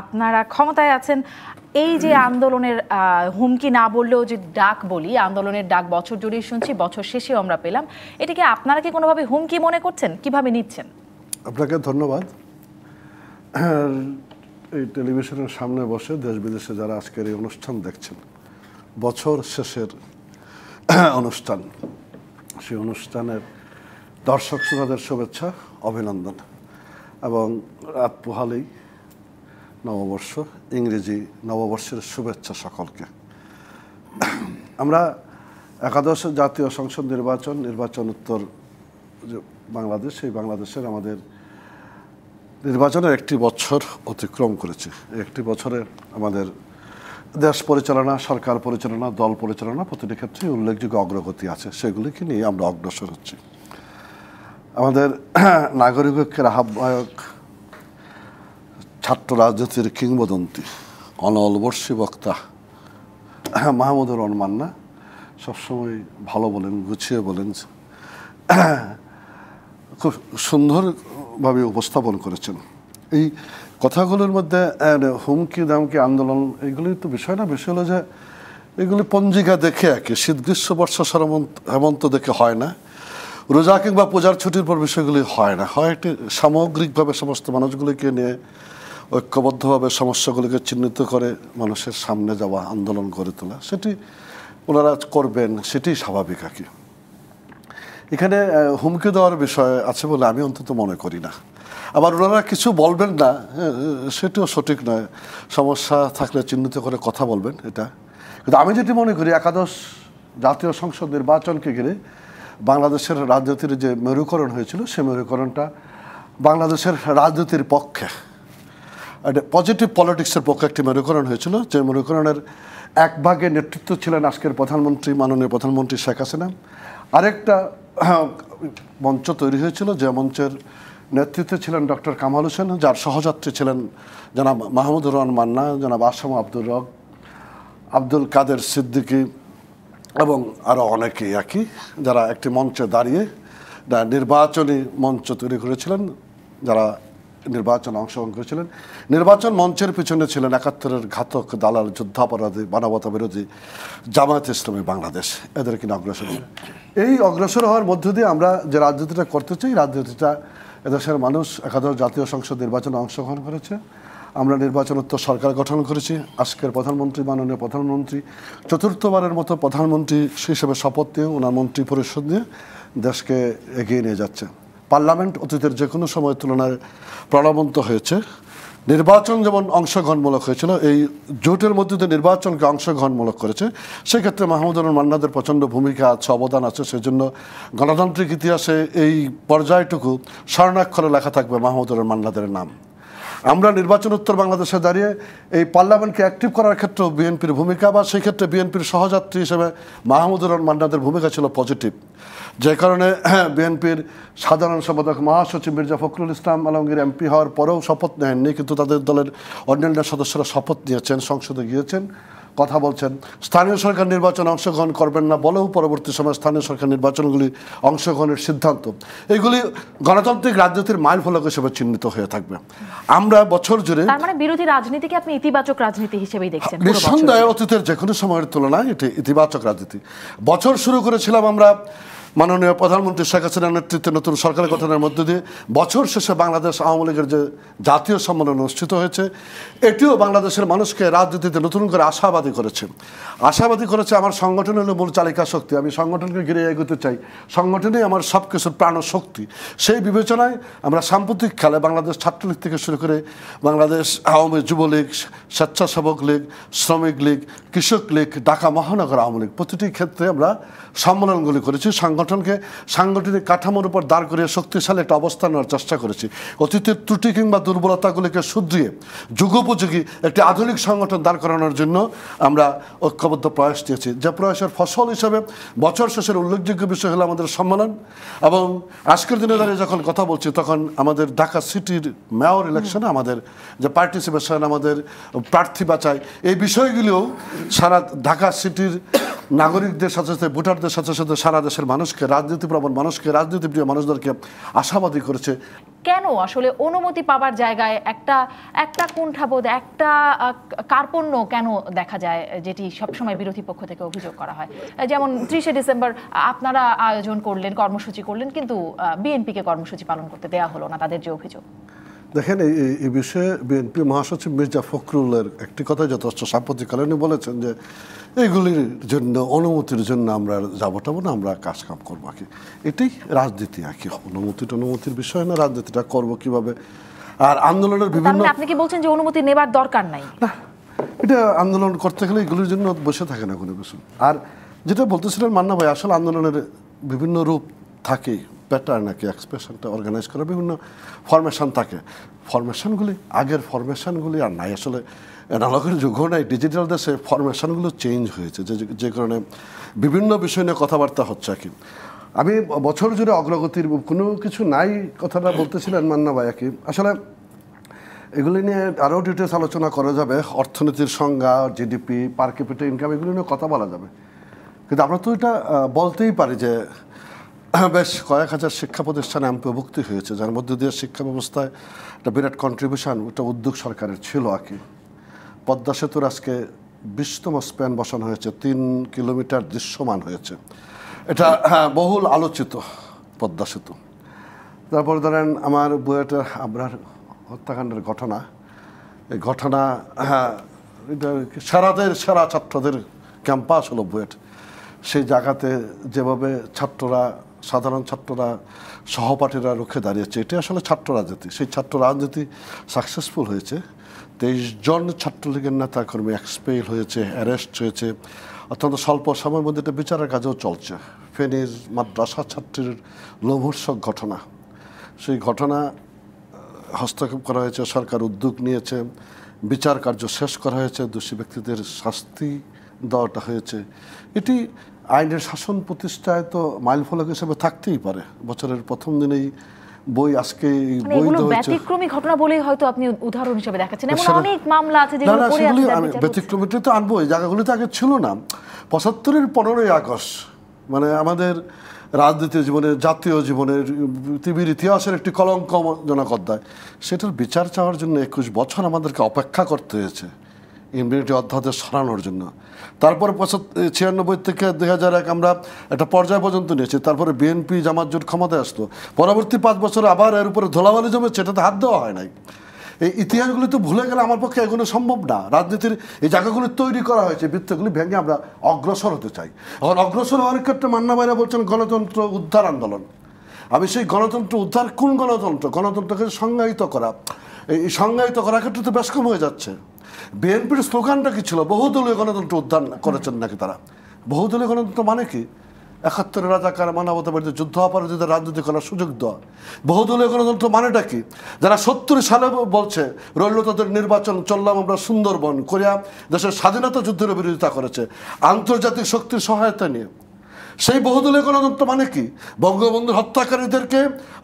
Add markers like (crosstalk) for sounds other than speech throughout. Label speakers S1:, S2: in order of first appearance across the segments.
S1: আপনারা ক্ষমতায় আছেন এই যে আন্দোলনের হুমকি না বললেও যে ডাক বলি আন্দোলনের ডাক বছর জুড়েই শুনছি বছর শেষেও আমরা পেলাম এটাকে আপনারা কি কোনোভাবে হুমকি মনে করছেন কিভাবে নিচ্ছেন
S2: আপনাকে ধন্যবাদ এই টেলিভিশনের সামনে বসে দেশ বিদেশে যারা আজকের এই অনুষ্ঠান দেখছেন বছর শেষের অনুষ্ঠান সেই অনুষ্ঠানের দর্শক শ্রোতাদের শুভেচ্ছা অভিনন্দন এবং রাত পোহালেই নববর্ষ ইংরেজি নববর্ষের শুভেচ্ছা সকলকে আমরা একাদশ জাতীয় সংসদ নির্বাচন নির্বাচন উত্তর যে বাংলাদেশ সেই বাংলাদেশের আমাদের নির্বাচনের একটি বছর অতিক্রম করেছে একটি বছরে আমাদের দেশ পরিচালনা সরকার পরিচালনা দল পরিচালনা প্রতিটি ক্ষেত্রেই উল্লেখযোগ্য অগ্রগতি আছে সেগুলিকে নিয়ে আমরা অগ্রসর হচ্ছি আমাদের নাগরিক ঐক্যের আহ্বায়ক ছাত্র রাজনীতির কিংবদন্তি অনলবর্ষী বক্তা মাহমুদুর রহমান না সবসময় ভালো বলেন গুছিয়ে বলেন খুব সুন্দরভাবে উপস্থাপন করেছেন এই কথাগুলোর মধ্যে হুমকি দামকি আন্দোলন এগুলি তো বিষয় না বিষয় হলো যে এগুলি পঞ্জিকা দেখে একে শীত গ্রীষ্ম বর্ষা সরমন্ত হেমন্ত দেখে হয় না রোজা কিংবা পূজার ছুটির পর বিষয়গুলি হয় না হয় একটি সামগ্রিকভাবে সমস্ত মানুষগুলিকে নিয়ে ঐক্যবদ্ধভাবে সমস্যাগুলোকে চিহ্নিত করে মানুষের সামনে যাওয়া আন্দোলন গড়ে তোলা সেটি ওনারা করবেন সেটি স্বাভাবিক আর কি এখানে হুমকি দেওয়ার বিষয় আছে বলে আমি অন্তত মনে করি না আবার ওনারা কিছু বলবেন না হ্যাঁ, সেটিও সঠিক নয় সমস্যা থাকলে চিহ্নিত করে কথা বলবেন এটা কিন্তু আমি যেটি মনে করি একাদশ জাতীয় সংসদ নির্বাচনকে ঘিরে বাংলাদেশের রাজনীতির যে মেরুকরণ হয়েছিল সে মেরুকরণটা বাংলাদেশের রাজনীতির পক্ষে পজিটিভ পলিটিক্সের পক্ষে একটি মেরুকরণ হয়েছিল যে মেরুকরণের এক ভাগে নেতৃত্ব ছিলেন আজকের প্রধানমন্ত্রী মাননীয় প্রধানমন্ত্রী শেখ হাসিনা আরেকটা হ্যাঁ, মঞ্চ তৈরি হয়েছিল যে মঞ্চের নেতৃত্বে ছিলেন ডক্টর কামাল হোসেন যার সহযাত্রী ছিলেন জনাব মাহমুদুর রহমান মান্না জনাব আসাম আব্দুর রক আব্দুল কাদের সিদ্দিকি এবং আরও অনেকে একই যারা একটি মঞ্চে দাঁড়িয়ে নির্বাচনী মঞ্চ তৈরি করেছিলেন যারা নির্বাচন অংশগ্রহণ করেছিলেন নির্বাচন মঞ্চের পিছনে ছিলেন একাত্তরের ঘাতক দালাল যুদ্ধাপরাধী মানবতা বিরোধী জামায়াত ইসলামী বাংলাদেশ এদের কিনা অগ্রসর এই অগ্রসর হওয়ার মধ্য দিয়ে আমরা যে রাজনীতিটা করতে চাই রাজনীতিটা এদেশের মানুষ একাদশ জাতীয় সংসদ নির্বাচনে অংশগ্রহণ করেছে আমরা নির্বাচন উত্তর সরকার গঠন করেছি আজকের প্রধানমন্ত্রী মাননীয় প্রধানমন্ত্রী চতুর্থবারের মতো প্রধানমন্ত্রী হিসেবে শপথ নিয়ে ওনার মন্ত্রী পরিষদ নিয়ে দেশকে এগিয়ে নিয়ে যাচ্ছে পার্লামেন্ট অতীতের যে কোনো সময়ের তুলনায় প্রাণবন্ত হয়েছে নির্বাচন যেমন অংশগ্রহণমূলক হয়েছিল এই জোটের মধ্যে যে নির্বাচনকে অংশগ্রহণমূলক করেছে সেক্ষেত্রে মাহমুদুর মান্নাদের প্রচণ্ড ভূমিকা আছে অবদান আছে সেজন্য গণতান্ত্রিক ইতিহাসে এই পর্যায়টুকু স্বর্ণাক্ষরে লেখা থাকবে মাহমুদুর মান্নাদের নাম আমরা নির্বাচনোত্তর বাংলাদেশে দাঁড়িয়ে এই পার্লামেন্টকে অ্যাক্টিভ করার ক্ষেত্রেও বিএনপির ভূমিকা বা সেই ক্ষেত্রে বিএনপির সহযাত্রী হিসেবে মাহমুদুর মান্নাদের ভূমিকা ছিল পজিটিভ যে কারণে হ্যাঁ, বিএনপির সাধারণ সম্পাদক মহাসচিব মির্জা ফখরুল ইসলাম আলমগীর এমপি হওয়ার পরেও শপথ নেননি কিন্তু তাদের দলের অন্যান্য সদস্যরা শপথ নিয়েছেন সংসদে গিয়েছেন কথা বলছেন স্থানীয় সরকার নির্বাচনে অংশগ্রহণ করবেন না বলেও পরবর্তী সময় স্থানীয় সরকার নির্বাচনগুলি অংশগ্রহণের সিদ্ধান্ত এগুলি গণতান্ত্রিক রাজনীতির মাইল ফলক হিসেবে চিহ্নিত হয়ে থাকবে আমরা বছর জুড়ে তার
S1: মানে বিরোধী রাজনীতিকে আপনি ইতিবাচক রাজনীতি হিসেবেই দেখছেন নিঃসন্দেহে
S2: অতীতের যে কোনো সময়ের তুলনায় এটি ইতিবাচক রাজনীতি বছর শুরু করেছিলাম আমরা মাননীয় প্রধানমন্ত্রী শেখ হাসিনার নেতৃত্বে নতুন সরকার গঠনের মধ্য দিয়ে বছর শেষে বাংলাদেশ আওয়ামী লীগের যে জাতীয় সম্মেলন অনুষ্ঠিত হয়েছে এটিও বাংলাদেশের মানুষকে রাজনীতিতে নতুন করে আশাবাদী করেছে আশাবাদী করেছে আমার সংগঠন হলো মূল চালিকা শক্তি আমি সংগঠনকে ঘিরে এগোতে চাই সংগঠনেই আমার সব কিছুর প্রাণশক্তি সেই বিবেচনায় আমরা সাম্প্রতিক খেলে বাংলাদেশ ছাত্রলীগ থেকে শুরু করে বাংলাদেশ আওয়ামী যুবলীগ স্বেচ্ছাসেবক লীগ শ্রমিক লীগ কৃষক লীগ ঢাকা মহানগর আওয়ামী লীগ প্রতিটি ক্ষেত্রে আমরা সম্মেলনগুলি করেছি সাংগঠনিক সংগঠনকে সাংগঠনিক কাঠামোর উপর দাঁড় করিয়ে শক্তিশালী একটা অবস্থান নেওয়ার চেষ্টা করেছি অতীতের ত্রুটি কিংবা দুর্বলতাগুলিকে শুধরিয়ে যুগোপযোগী একটি আধুনিক সংগঠন দাঁড় করানোর জন্য আমরা ঐক্যবদ্ধ প্রয়াস দিয়েছি যে প্রয়াসের ফসল হিসেবে বছর শেষের উল্লেখযোগ্য বিষয় হলো আমাদের সম্মেলন এবং আজকের দিনে দাঁড়িয়ে যখন কথা বলছি তখন আমাদের ঢাকা সিটির মেয়র ইলেকশনে আমাদের যে পার্টিসিপেশন আমাদের প্রার্থী বাছাই এই বিষয়গুলিও সারা ঢাকা সিটির নাগরিকদের সাথে সাথে ভোটারদের সাথে সাথে সারা দেশের মানুষকে রাজনীতি প্রবণ মানুষকে রাজনীতি প্রিয় মানুষদেরকে আশাবাদী করেছে
S1: কেন আসলে অনুমতি পাবার জায়গায় একটা একটা কুণ্ঠাবোধ একটা কার্পণ্য কেন দেখা যায় যেটি সবসময় বিরোধী পক্ষ থেকে অভিযোগ করা হয় যেমন ত্রিশে ডিসেম্বর আপনারা আয়োজন করলেন কর্মসূচি করলেন কিন্তু বিএনপিকে কর্মসূচি পালন করতে দেয়া হলো না তাদের যে অভিযোগ
S2: দেখেন এই বিষয়ে বিএনপি মহাসচিব মির্জা ফখরুলের একটি কথা যথেষ্ট সাম্প্রতিককালে বলেছেন যে এইগুলির জন্য অনুমতির জন্য আমরা যাবো টাবো না আমরা কাজ কাম করবো আর কি এটাই রাজনীতি আর কি অনুমতি টনুমতির বিষয় না রাজনীতিটা করবো কিভাবে আর আন্দোলনের বিভিন্ন
S1: আপনি কি বলছেন যে অনুমতি নেবার দরকার নাই
S2: এটা আন্দোলন করতে গেলে এগুলির জন্য বসে থাকে না কোনো কিছু আর যেটা বলতেছিলেন মান্না ভাই আসলে আন্দোলনের বিভিন্ন রূপ থাকে প্যাটার্ন নাকি এক্সপ্রেশনটা অর্গানাইজ করা বিভিন্ন ফরমেশন থাকে ফরমেশনগুলি আগের ফরমেশনগুলি আর নাই আসলে অ্যানালগের যুগও নাই ডিজিটাল দেশে ফরমেশনগুলো চেঞ্জ হয়েছে যে যে কারণে বিভিন্ন বিষয় নিয়ে কথাবার্তা হচ্ছে আর কি আমি বছর জুড়ে অগ্রগতির কোনো কিছু নাই কথাটা বলতেছিলেন মান্না ভাই কি আসলে এগুলি নিয়ে আরও ডিটেলস আলোচনা করা যাবে অর্থনীতির সংজ্ঞা জিডিপি পার ক্যাপিটাল ইনকাম এগুলি নিয়ে কথা বলা যাবে কিন্তু আমরা তো এটা বলতেই পারি যে বেশ কয়েক হাজার শিক্ষা প্রতিষ্ঠানে অন্তর্ভুক্ত হয়েছে যার মধ্যে দিয়ে শিক্ষা ব্যবস্থায় একটা বিরাট কন্ট্রিবিউশন একটা উদ্যোগ সরকারের ছিল আর কি পদ্মা সেতুর আজকে বিশতম স্প্যান বসানো হয়েছে তিন কিলোমিটার দৃশ্যমান হয়েছে এটা হ্যাঁ, বহুল আলোচিত পদ্মা সেতু তারপর ধরেন আমার বুয়েটের আবরার হত্যাকাণ্ডের ঘটনা এই ঘটনা হ্যাঁ, এটা সেরাদের সেরা ছাত্রদের ক্যাম্পাস হলো বুয়েট সেই জায়গাতে যেভাবে ছাত্ররা সাধারণ ছাত্ররা সহপাঠীরা রুখে দাঁড়িয়েছে এটি আসলে ছাত্র রাজনীতি সেই ছাত্র রাজনীতি সাকসেসফুল হয়েছে তেইশ জন ছাত্রলীগের নেতাকর্মী এক্সপেল হয়েছে অ্যারেস্ট হয়েছে অত্যন্ত স্বল্প সময়ের মধ্যে এটা বিচারের কাজেও চলছে ফেনীর মাদ্রাসা ছাত্রীর লোভর্ষক ঘটনা সেই ঘটনা হস্তক্ষেপ করা হয়েছে সরকার উদ্যোগ নিয়েছে বিচার কার্য শেষ করা হয়েছে দোষী ব্যক্তিদের শাস্তি দেওয়াটা হয়েছে এটি আইনের শাসন প্রতিষ্ঠায় তো মাইলফলক হিসেবে থাকতেই পারে বছরের প্রথম দিনেই বই আজকে মানে ব্যতিক্রমী
S1: ঘটনা বলেই হয়তো আপনি উদাহরণ হিসেবে দেখাচ্ছেন এমন অনেক মামলা আছে যেগুলো
S2: ব্যতিক্রমীটা তো আনবো এই জায়গাগুলোতে আগে ছিল না পঁচাত্তরের পনেরোই আগস্ট মানে আমাদের রাজনীতি জীবনে জাতীয় জীবনে পৃথিবীর ইতিহাসের একটি কলঙ্কজনক অধ্যায় সেটার বিচার চাওয়ার জন্য একুশ বছর আমাদেরকে অপেক্ষা করতে হয়েছে ইমিউনিটি অধ্যাদেশ সরানোর জন্য তারপর বছর ছিয়ানব্বই থেকে দুই হাজার এক আমরা একটা পর্যায় পর্যন্ত নিয়েছি তারপরে বিএনপি জামাত জোট ক্ষমতায় আসতো পরবর্তী পাঁচ বছর আবার এর উপরে ধোলাবালি জমে সেটাতে হাত দেওয়া হয় নাই এই ইতিহাসগুলি তো ভুলে গেলে আমার পক্ষে এগুলো সম্ভব না রাজনীতির এই জায়গাগুলি তৈরি করা হয়েছে বৃত্তগুলি ভেঙে আমরা অগ্রসর হতে চাই এখন অগ্রসর হওয়ার ক্ষেত্রে মান্না ভাইরা বলছেন গণতন্ত্র উদ্ধার আন্দোলন আমি সেই গণতন্ত্র উদ্ধার কোন গণতন্ত্র গণতন্ত্রকে সংজ্ঞায়িত করা এই সংজ্ঞায়িত করার ক্ষেত্রে তো ব্যস্কম হয়ে যাচ্ছে বিএনপির স্লোগানটা কি ছিল বহুদলীয় গণতন্ত্র উদ্ধার করেছেন নাকি তারা বহুদলীয় গণতন্ত্র মানে কি একাত্তরের রাজাকার মানবতাবাদীদের যুদ্ধ অপরাধীদের রাজনীতি করার সুযোগ দেওয়া বহুদলীয় গণতন্ত্র মানেটা কি যারা সত্তর সালে বলছে রইল তাদের নির্বাচন চললাম আমরা সুন্দরবন করিয়া দেশের স্বাধীনতা যুদ্ধের বিরোধিতা করেছে আন্তর্জাতিক শক্তির সহায়তা নিয়ে সেই বহুদলীয় গণতন্ত্র মানে কি বঙ্গবন্ধুর হত্যাকারীদেরকে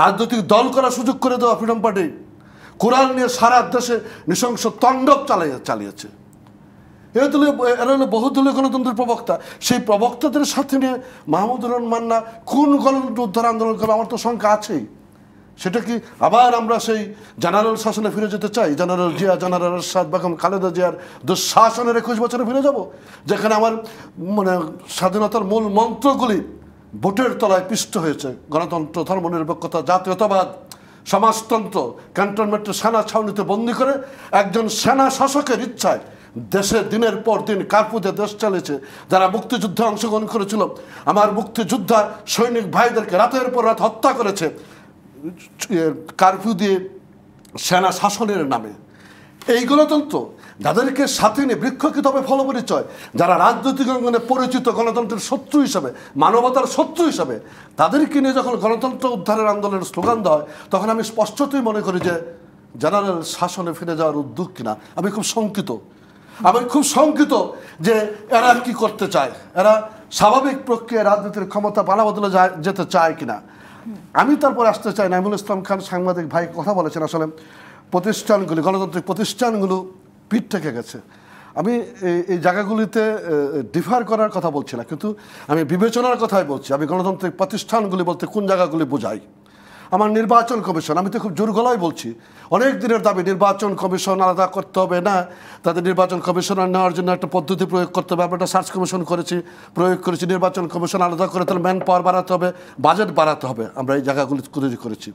S2: রাজনৈতিক দল করার সুযোগ করে দেওয়া ফ্রিডম পার্টি কোরআন নিয়ে সারা দেশে নৃশংস তণ্ডব চালিয়ে চালিয়েছে এরা তুলে এরা হলো বহুদলীয় গণতন্ত্রের প্রবক্তা সেই প্রবক্তাদের সাথে নিয়ে মাহমুদুর মান্না কোন গণতন্ত্র উদ্ধার আন্দোলন করবে আমার তো শঙ্কা আছেই সেটা কি আবার আমরা সেই জেনারেল শাসনে ফিরে যেতে চাই জেনারেল জিয়া জেনারেল সাদ বেগম খালেদা জিয়ার দুঃশাসনের একুশ বছরে ফিরে যাব যেখানে আমার মানে স্বাধীনতার মূল মন্ত্রগুলি ভোটের তলায় পিষ্ট হয়েছে গণতন্ত্র ধর্মনিরপেক্ষতা জাতীয়তাবাদ সমাজতন্ত্র ক্যান্টনমেন্টের সেনা ছাউনিতে বন্দি করে একজন সেনা শাসকের ইচ্ছায় দেশে দিনের পর দিন কার্পুজে দেশ চালিয়েছে যারা মুক্তিযুদ্ধে অংশগ্রহণ করেছিল আমার মুক্তিযোদ্ধা সৈনিক ভাইদেরকে রাতের পর রাত হত্যা করেছে কার্পু দিয়ে সেনা শাসনের নামে এই গণতন্ত্র যাদেরকে সাথে নিয়ে বৃক্ষকে তবে ফলপরিচয় যারা রাজনৈতিক অঙ্গনে পরিচিত গণতন্ত্রের শত্রু হিসাবে মানবতার শত্রু হিসাবে তাদেরকে নিয়ে যখন গণতন্ত্র উদ্ধারের আন্দোলনের স্লোগান দেওয়া হয় তখন আমি স্পষ্টতই মনে করি যে জেনারেল শাসনে ফিরে যাওয়ার উদ্যোগ কিনা আমি খুব শঙ্কিত আমি খুব শঙ্কিত যে এরা কি করতে চায় এরা স্বাভাবিক প্রক্রিয়ায় রাজনীতির ক্ষমতা পালা বদলে যেতে চায় কিনা আমি তারপর আসতে চাই নাইমুল ইসলাম খান সাংবাদিক ভাই কথা বলেছেন আসলে প্রতিষ্ঠানগুলি গণতান্ত্রিক প্রতিষ্ঠানগুলো পিঠ থেকে গেছে আমি এই জায়গাগুলিতে ডিফার করার কথা বলছি না কিন্তু আমি বিবেচনার কথাই বলছি আমি গণতান্ত্রিক প্রতিষ্ঠানগুলি বলতে কোন জায়গাগুলি বোঝাই আমার নির্বাচন কমিশন আমি তো খুব জোর গলায় বলছি অনেক দিনের দাবি নির্বাচন কমিশন আলাদা করতে হবে না তাদের নির্বাচন কমিশনার নেওয়ার জন্য একটা পদ্ধতি প্রয়োগ করতে হবে আমরা একটা সার্চ কমিশন করেছি প্রয়োগ করেছি নির্বাচন কমিশন আলাদা করে তাহলে ম্যান পাওয়ার বাড়াতে হবে বাজেট বাড়াতে হবে আমরা এই জায়গাগুলি তৈরি করেছি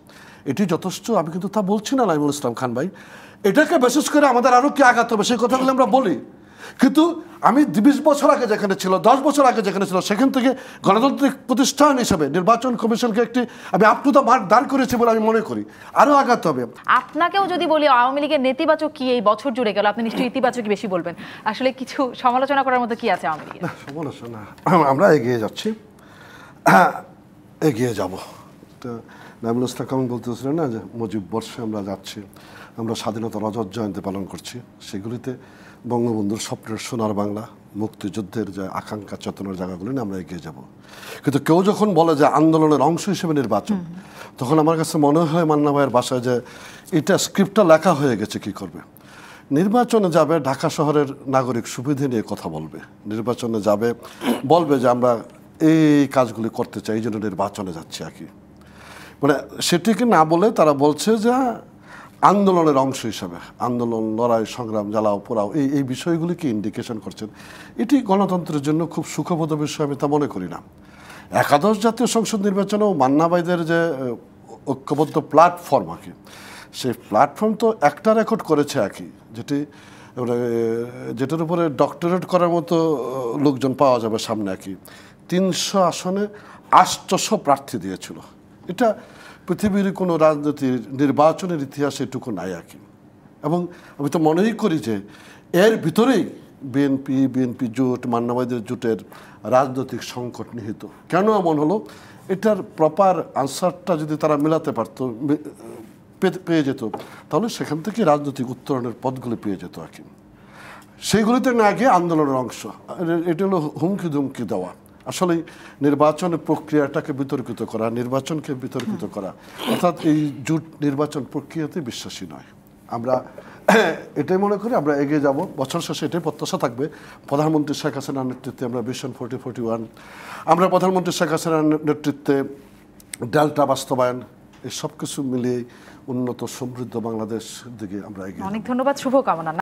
S2: এটি যথেষ্ট আমি কিন্তু তা বলছি না নাইমুল ইসলাম খান ভাই এটাকে বিশেষ করে আমাদের আরও কি আঘাত হবে সেই কথাগুলো আমরা বলি কিন্তু আমি বিশ বছর আগে যেখানে ছিল দশ বছর আগে যেখানে ছিল সেখান থেকে গণতান্ত্রিক প্রতিষ্ঠান হিসেবে নির্বাচন কমিশনকে একটি আমি আপ্লুত মার্ক দান করেছি বলে আমি মনে করি আরও আগাতে হবে
S1: আপনাকেও যদি বলি আওয়ামী লীগের নেতিবাচক কি এই বছর জুড়ে গেল আপনি নিশ্চয়ই ইতিবাচকই বেশি বলবেন আসলে কিছু সমালোচনা করার মতো কি আছে আওয়ামী
S2: লীগের সমালোচনা আমরা এগিয়ে যাচ্ছি এগিয়ে যাব তো নামিল ইসলাম বলতেছিলেন না যে মজিব বর্ষে আমরা যাচ্ছি আমরা স্বাধীনতা রজত জয়ন্তী পালন করছি সেগুলিতে বঙ্গবন্ধুর স্বপ্নের সোনার বাংলা মুক্তিযুদ্ধের যে আকাঙ্ক্ষা চেতনার জায়গাগুলি নিয়ে আমরা এগিয়ে যাব কিন্তু কেউ যখন বলে যে আন্দোলনের অংশ হিসেবে নির্বাচন তখন আমার কাছে মনে হয় মান্না ভাইয়ের বাসায় যে এটা স্ক্রিপ্টটা লেখা হয়ে গেছে কি করবে নির্বাচনে যাবে ঢাকা শহরের নাগরিক সুবিধে নিয়ে কথা বলবে নির্বাচনে যাবে বলবে যে আমরা এই কাজগুলি করতে চাই এই জন্য নির্বাচনে যাচ্ছি আর কি মানে সেটিকে না বলে তারা বলছে যে আন্দোলনের অংশ হিসাবে আন্দোলন লড়াই সংগ্রাম জ্বালাও পোড়াও এই এই বিষয়গুলিকে ইন্ডিকেশন করছেন এটি গণতন্ত্রের জন্য খুব সুখবোধ বিষয় আমি তা মনে করি না একাদশ জাতীয় সংসদ নির্বাচনেও মান্নাবাইদের যে ঐক্যবদ্ধ প্ল্যাটফর্ম আর কি সেই প্ল্যাটফর্ম তো একটা রেকর্ড করেছে আর কি যেটি যেটার উপরে ডক্টরেট করার মতো লোকজন পাওয়া যাবে সামনে আর কি তিনশো আসনে আটশো প্রার্থী দিয়েছিল এটা পৃথিবীর কোনো রাজনীতির নির্বাচনের ইতিহাসে এটুকু নাই আঁকি এবং আমি তো মনেই করি যে এর ভিতরেই বিএনপি বিএনপি জোট মান্যবাদীর জোটের রাজনৈতিক সংকট নিহিত কেন এমন হলো এটার প্রপার আনসারটা যদি তারা মেলাতে পারত পেয়ে যেত তাহলে সেখান থেকে রাজনৈতিক উত্তরণের পদগুলি পেয়ে যেত আর কি সেইগুলিতে না গিয়ে আন্দোলনের অংশ এটা হলো হুমকি ধুমকি দেওয়া আসলে নির্বাচনের প্রক্রিয়াটাকে বিতর্কিত করা নির্বাচনকে বিতর্কিত করা অর্থাৎ এই জুট নির্বাচন প্রক্রিয়াতে বিশ্বাসী নয় আমরা (clears throat) এটাই মনে করি আমরা এগিয়ে যাব বছর শেষে এটাই প্রত্যাশা থাকবে প্রধানমন্ত্রী শেখ হাসিনার নেতৃত্বে আমরা ভিশন ফোর্টি ফোর্টি ওয়ান আমরা প্রধানমন্ত্রী শেখ হাসিনার নেতৃত্বে ডেল্টা বাস্তবায়ন এই সব কিছু মিলিয়ে উন্নত সমৃদ্ধ বাংলাদেশ দিকে আমরা এগিয়ে
S1: অনেক ধন্যবাদ শুভকামনা